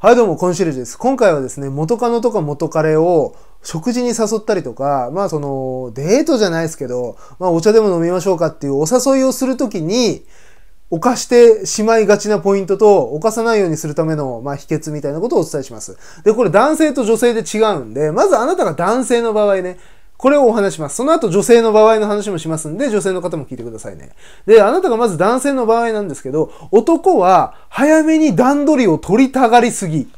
はいどうも、コンシェルジュです。今回はですね、元カノとか元カレを食事に誘ったりとか、まあその、デートじゃないですけど、まあお茶でも飲みましょうかっていうお誘いをするときに、犯してしまいがちなポイントと、犯さないようにするための、まあ、秘訣みたいなことをお伝えします。で、これ男性と女性で違うんで、まずあなたが男性の場合ね、これをお話します。その後女性の場合の話もしますんで、女性の方も聞いてくださいね。で、あなたがまず男性の場合なんですけど、男は早めに段取りを取りたがりすぎ。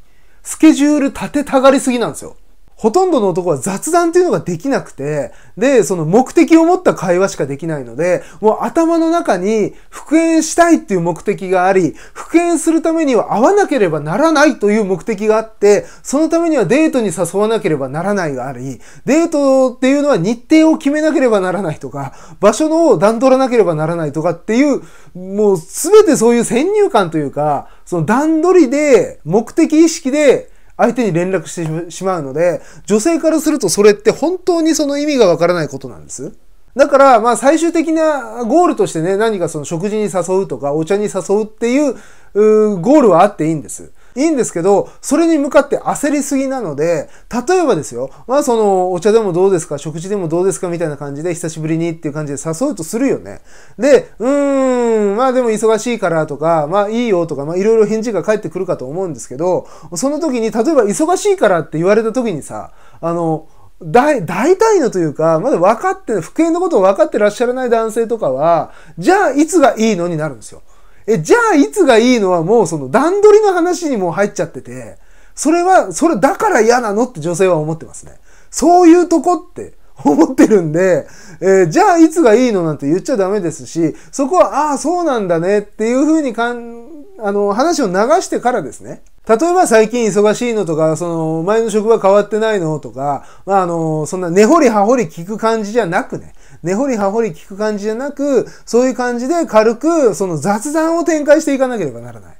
スケジュール立てたがりすぎなんですよ。ほとんどの男は雑談っていうのができなくて、で、その目的を持った会話しかできないので、もう頭の中に復縁したいっていう目的があり、復縁するためには会わなければならないという目的があって、そのためにはデートに誘わなければならないがあり、デートっていうのは日程を決めなければならないとか、場所の段取らなければならないとかっていう、もうすべてそういう先入観というか、その段取りで、目的意識で、相手に連絡してしまうので、女性からするとそれって本当にその意味がわからないことなんです。だから、まあ最終的なゴールとしてね、何かその食事に誘うとかお茶に誘うっていう、うゴールはあっていいんです。いいんですけど、それに向かって焦りすぎなので、例えばですよ、まあその、お茶でもどうですか、食事でもどうですかみたいな感じで、久しぶりにっていう感じで誘うとするよね。で、うーん、まあでも忙しいからとか、まあいいよとか、まあいろいろ返事が返ってくるかと思うんですけど、その時に、例えば忙しいからって言われた時にさ、あの、大、大体のというか、まだ分かって、不敬のことを分かってらっしゃらない男性とかは、じゃあいつがいいのになるんですよ。え、じゃあいつがいいのはもうその段取りの話にも入っちゃってて、それは、それだから嫌なのって女性は思ってますね。そういうとこって思ってるんで、えー、じゃあいつがいいのなんて言っちゃダメですし、そこは、ああ、そうなんだねっていうふうにかん、あの、話を流してからですね。例えば最近忙しいのとか、その、前の職場変わってないのとか、まあ、あの、そんな根掘り葉掘り聞く感じじゃなくね。根掘り葉掘り聞く感じじゃなく、そういう感じで軽く、その雑談を展開していかなければならない。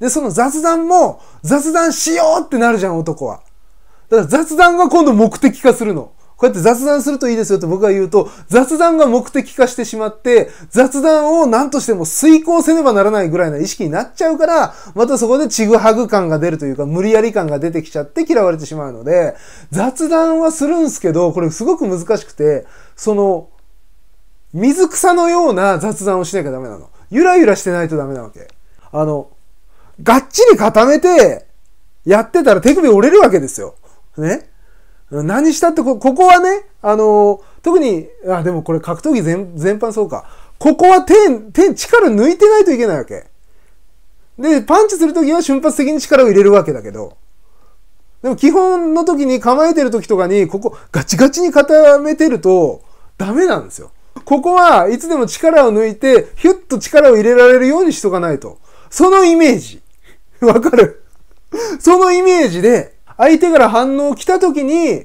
で、その雑談も、雑談しようってなるじゃん、男は。だから雑談が今度目的化するの。こうやって雑談するといいですよって僕が言うと、雑談が目的化してしまって、雑談を何としても遂行せねばならないぐらいな意識になっちゃうから、またそこでちぐはぐ感が出るというか、無理やり感が出てきちゃって嫌われてしまうので、雑談はするんすけど、これすごく難しくて、その、水草のような雑談をしなきゃダメなの。ゆらゆらしてないとダメなわけ。あの、がっちり固めて、やってたら手首折れるわけですよ。ね何したってこ、ここはね、あの特に、あ、でもこれ格闘技全全般そうか。ここは手、手、力抜いてないといけないわけ。で、パンチするときは瞬発的に力を入れるわけだけど。でも基本の時に構えてる時とかに、ここガチガチに固めてるとダメなんですよ。ここはいつでも力を抜いて、ヒュッと力を入れられるようにしとかないと。そのイメージ。わかる そのイメージで、相手から反応来た時に、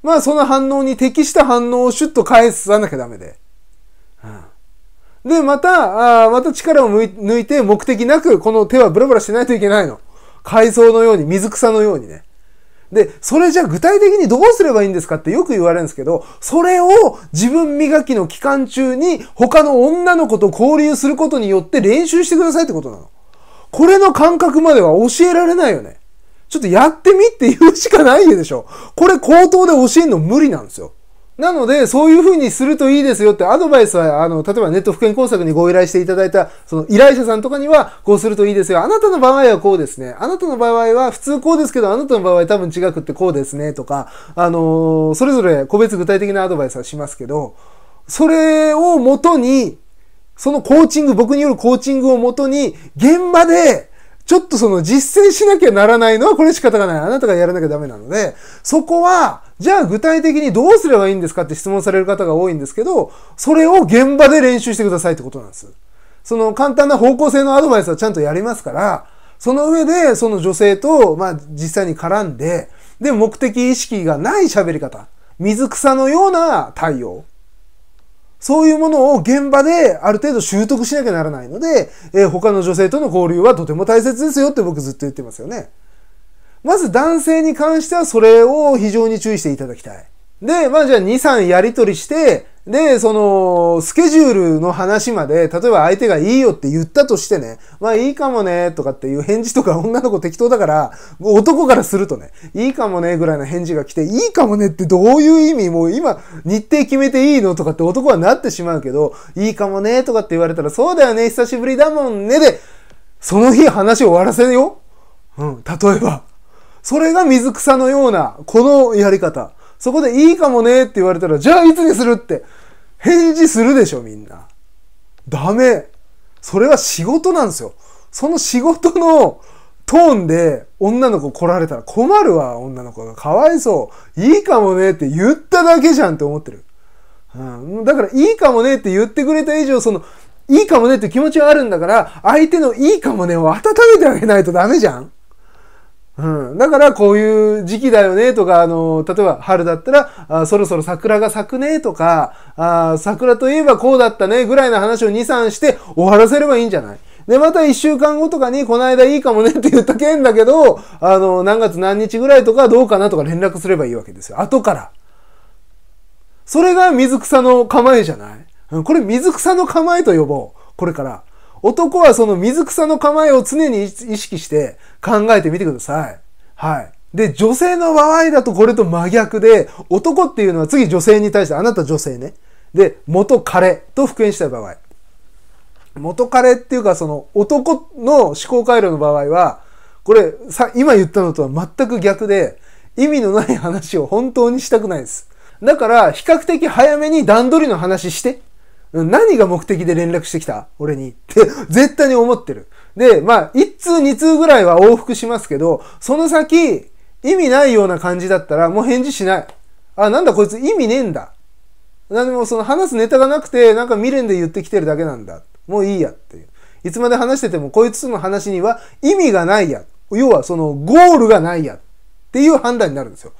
まあその反応に適した反応をシュッと返さなきゃダメで。うん、で、また、あまた力を抜いて目的なくこの手はブラブラしないといけないの。海藻のように、水草のようにね。で、それじゃ具体的にどうすればいいんですかってよく言われるんですけど、それを自分磨きの期間中に他の女の子と交流することによって練習してくださいってことなの。これの感覚までは教えられないよね。ちょっとやってみって言うしかないでしょ。これ口頭で教えるの無理なんですよ。なので、そういう風にするといいですよってアドバイスは、あの、例えばネット保険工作にご依頼していただいた、その依頼者さんとかには、こうするといいですよ。あなたの場合はこうですね。あなたの場合は普通こうですけど、あなたの場合多分違くってこうですね。とか、あのそれぞれ個別具体的なアドバイスはしますけど、それをもとに、そのコーチング、僕によるコーチングをもとに、現場でちょっとその実践しなきゃならないのはこれ仕方がない。あなたがやらなきゃダメなので、そこは、じゃあ具体的にどうすればいいんですかって質問される方が多いんですけど、それを現場で練習してくださいってことなんです。その簡単な方向性のアドバイスはちゃんとやりますから、その上でその女性と、まあ実際に絡んで、で、目的意識がない喋り方。水草のような対応。そういうものを現場である程度習得しなきゃならないので、えー、他の女性との交流はとても大切ですよって僕ずっと言ってますよね。まず男性に関してはそれを非常に注意していただきたい。で、まあじゃあ2、3やりとりして、で、その、スケジュールの話まで、例えば相手がいいよって言ったとしてね、まあいいかもね、とかっていう返事とか女の子適当だから、男からするとね、いいかもね、ぐらいの返事が来て、いいかもねってどういう意味もう今、日程決めていいのとかって男はなってしまうけど、いいかもね、とかって言われたら、そうだよね、久しぶりだもんね、で、その日話を終わらせるよ。うん、例えば。それが水草のような、このやり方。そこでいいかもねって言われたら、じゃあいつにするって返事するでしょ、みんな。ダメ。それは仕事なんですよ。その仕事のトーンで女の子来られたら困るわ、女の子が。かわいそう。いいかもねって言っただけじゃんって思ってる。うん、だから、いいかもねって言ってくれた以上、その、いいかもねって気持ちはあるんだから、相手のいいかもねを温めてあげないとダメじゃんうん、だからこういう時期だよねとか、あの、例えば春だったら、あそろそろ桜が咲くねとか、あ桜といえばこうだったねぐらいの話を2、3して終わらせればいいんじゃないで、また1週間後とかに、この間いいかもねって言った件だけど、あの、何月何日ぐらいとかどうかなとか連絡すればいいわけですよ。後から。それが水草の構えじゃないこれ水草の構えと呼ぼう。これから。男はその水草の構えを常に意識して考えてみてください。はい。で、女性の場合だとこれと真逆で、男っていうのは次女性に対して、あなた女性ね。で、元彼と復縁した場合。元彼っていうかその男の思考回路の場合は、これさ、今言ったのとは全く逆で、意味のない話を本当にしたくないです。だから、比較的早めに段取りの話して。何が目的で連絡してきた俺に。って、絶対に思ってる。で、まあ、一通二通ぐらいは往復しますけど、その先、意味ないような感じだったら、もう返事しない。あ、なんだこいつ意味ねえんだ。何もその話すネタがなくて、なんか未練で言ってきてるだけなんだ。もういいやっていう。いつまで話してても、こいつの話には意味がないや。要はそのゴールがないや。っていう判断になるんですよ。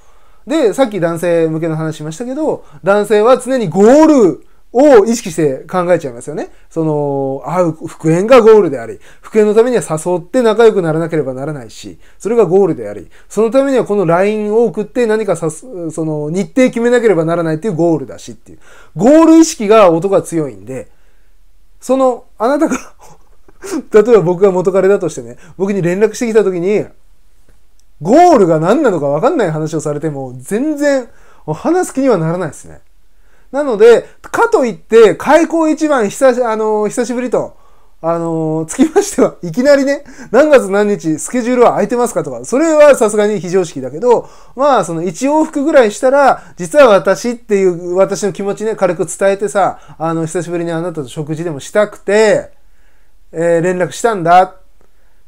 で、さっき男性向けの話しましたけど、男性は常にゴールを意識して考えちゃいますよね。その、会う復縁がゴールであり、復縁のためには誘って仲良くならなければならないし、それがゴールであり、そのためにはこの LINE を送って何かさす、その、日程決めなければならないっていうゴールだしっていう。ゴール意識が音が強いんで、その、あなたが 例えば僕が元彼だとしてね、僕に連絡してきた時に、ゴールが何なのか分かんない話をされても、全然、話す気にはならないですね。なので、かといって、開口一番久し、あのー、久しぶりと、あのー、つきましては、いきなりね、何月何日、スケジュールは空いてますかとか、それはさすがに非常識だけど、まあ、その1往復ぐらいしたら、実は私っていう、私の気持ちね、軽く伝えてさ、あの、久しぶりにあなたと食事でもしたくて、えー、連絡したんだ、っ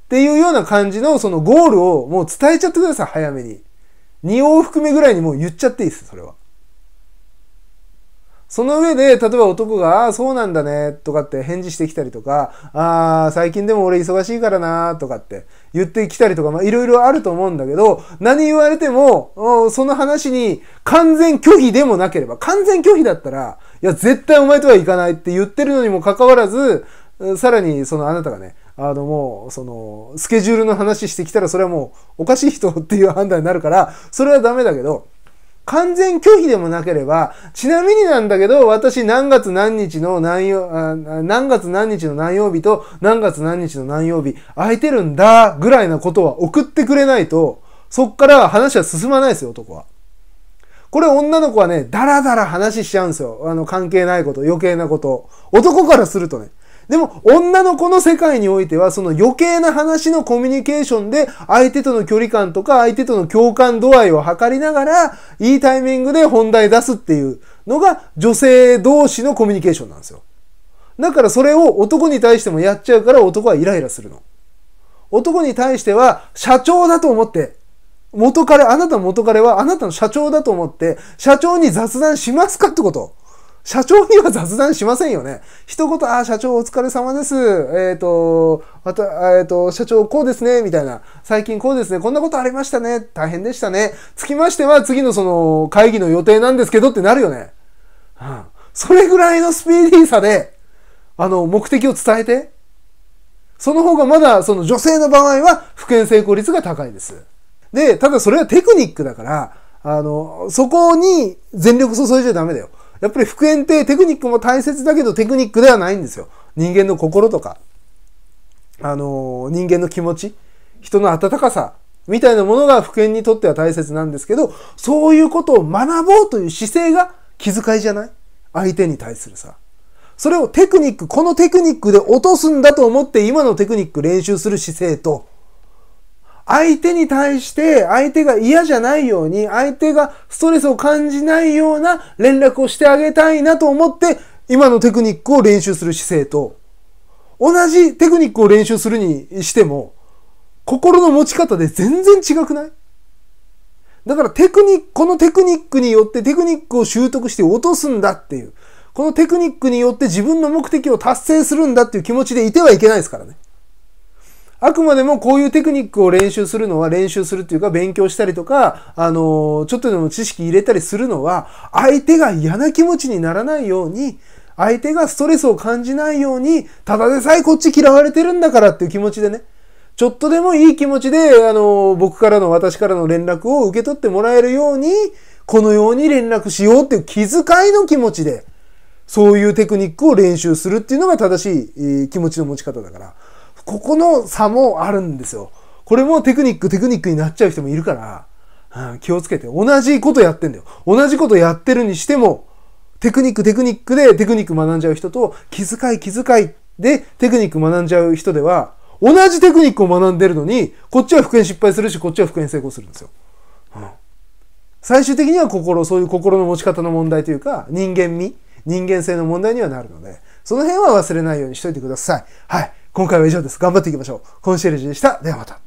ていうような感じの、そのゴールをもう伝えちゃってください、早めに。2往復目ぐらいにもう言っちゃっていいです、それは。その上で、例えば男が、ああ、そうなんだね、とかって返事してきたりとか、ああ、最近でも俺忙しいからな、とかって言ってきたりとか、まあいろいろあると思うんだけど、何言われても、その話に完全拒否でもなければ、完全拒否だったら、いや、絶対お前とは行かないって言ってるのにもかかわらず、さらにそのあなたがね、あのもう、その、スケジュールの話してきたら、それはもうおかしい人っていう判断になるから、それはダメだけど、完全拒否でもなければ、ちなみになんだけど、私何月何日の何曜、何月何日の何曜日と何月何日の何曜日空いてるんだぐらいなことは送ってくれないと、そっから話は進まないですよ、男は。これ女の子はね、だらだら話しちゃうんですよ。あの、関係ないこと、余計なこと。男からするとね。でも、女の子の世界においては、その余計な話のコミュニケーションで、相手との距離感とか、相手との共感度合いを測りながら、いいタイミングで本題出すっていうのが、女性同士のコミュニケーションなんですよ。だからそれを男に対してもやっちゃうから男はイライラするの。男に対しては社長だと思って、元彼、あなたの元彼はあなたの社長だと思って、社長に雑談しますかってこと。社長には雑談しませんよね。一言、あ、社長お疲れ様です。えっ、ー、と、また、えっ、ー、と、社長こうですね、みたいな。最近こうですね、こんなことありましたね。大変でしたね。つきましては、次のその、会議の予定なんですけどってなるよね。うん。それぐらいのスピーディーさで、あの、目的を伝えて。その方がまだ、その女性の場合は、不健成功率が高いです。で、ただそれはテクニックだから、あの、そこに全力注いじゃダメだよ。やっぱり復縁ってテクニックも大切だけどテクニックではないんですよ。人間の心とか、あのー、人間の気持ち、人の温かさみたいなものが復縁にとっては大切なんですけど、そういうことを学ぼうという姿勢が気遣いじゃない相手に対するさ。それをテクニック、このテクニックで落とすんだと思って今のテクニック練習する姿勢と、相手に対して相手が嫌じゃないように、相手がストレスを感じないような連絡をしてあげたいなと思って、今のテクニックを練習する姿勢と、同じテクニックを練習するにしても、心の持ち方で全然違くないだからテクニック、このテクニックによってテクニックを習得して落とすんだっていう。このテクニックによって自分の目的を達成するんだっていう気持ちでいてはいけないですからね。あくまでもこういうテクニックを練習するのは、練習するっていうか勉強したりとか、あの、ちょっとでも知識入れたりするのは、相手が嫌な気持ちにならないように、相手がストレスを感じないように、ただでさえこっち嫌われてるんだからっていう気持ちでね、ちょっとでもいい気持ちで、あの、僕からの、私からの連絡を受け取ってもらえるように、このように連絡しようっていう気遣いの気持ちで、そういうテクニックを練習するっていうのが正しい気持ちの持ち方だから。ここの差もあるんですよ。これもテクニック、テクニックになっちゃう人もいるから、うん、気をつけて。同じことやってんだよ。同じことやってるにしても、テクニック、テクニックでテクニック学んじゃう人と、気遣い、気遣いでテクニック学んじゃう人では、同じテクニックを学んでるのに、こっちは復縁失敗するし、こっちは復縁成功するんですよ。うん、最終的には心、そういう心の持ち方の問題というか、人間味、人間性の問題にはなるので、その辺は忘れないようにしといてください。はい。今回は以上です。頑張っていきましょう。コンシェルジュでした。ではまた。